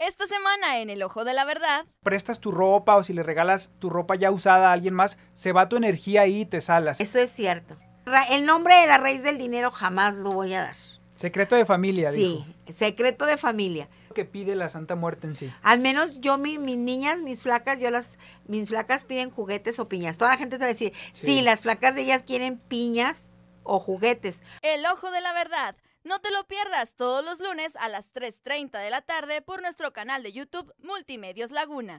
Esta semana en El Ojo de la Verdad. Prestas tu ropa o si le regalas tu ropa ya usada a alguien más, se va tu energía y te salas. Eso es cierto. El nombre de la raíz del dinero jamás lo voy a dar. Secreto de familia, sí, secreto de familia. Que pide la Santa Muerte en sí. Al menos yo, mis niñas, mis flacas, yo las, mis flacas piden juguetes o piñas. Toda la gente te va a decir, si sí, las flacas de ellas quieren piñas o juguetes. El ojo de la verdad no te lo pierdas todos los lunes a las 3.30 de la tarde por nuestro canal de YouTube Multimedios Laguna.